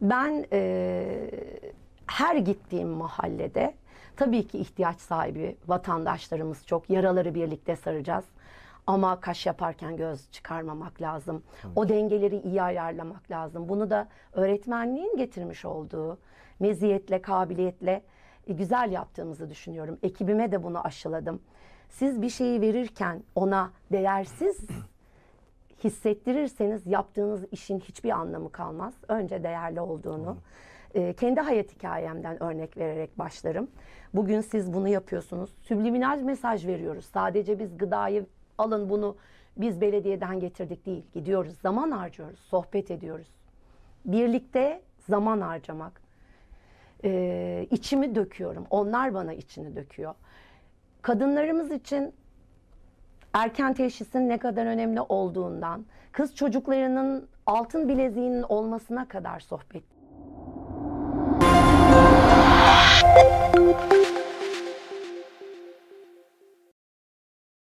Ben e, her gittiğim mahallede tabii ki ihtiyaç sahibi vatandaşlarımız çok. Yaraları birlikte saracağız. Ama kaş yaparken göz çıkarmamak lazım. Evet. O dengeleri iyi ayarlamak lazım. Bunu da öğretmenliğin getirmiş olduğu meziyetle, kabiliyetle e, güzel yaptığımızı düşünüyorum. Ekibime de bunu aşıladım. Siz bir şeyi verirken ona değersiz hissettirirseniz yaptığınız işin hiçbir anlamı kalmaz. Önce değerli olduğunu. E, kendi hayat hikayemden örnek vererek başlarım. Bugün siz bunu yapıyorsunuz. Subliminal mesaj veriyoruz. Sadece biz gıdayı alın bunu biz belediyeden getirdik değil. Gidiyoruz, zaman harcıyoruz, sohbet ediyoruz. Birlikte zaman harcamak. Ee, içimi döküyorum. Onlar bana içini döküyor. Kadınlarımız için erken teşhisin ne kadar önemli olduğundan, kız çocuklarının altın bileziğinin olmasına kadar sohbet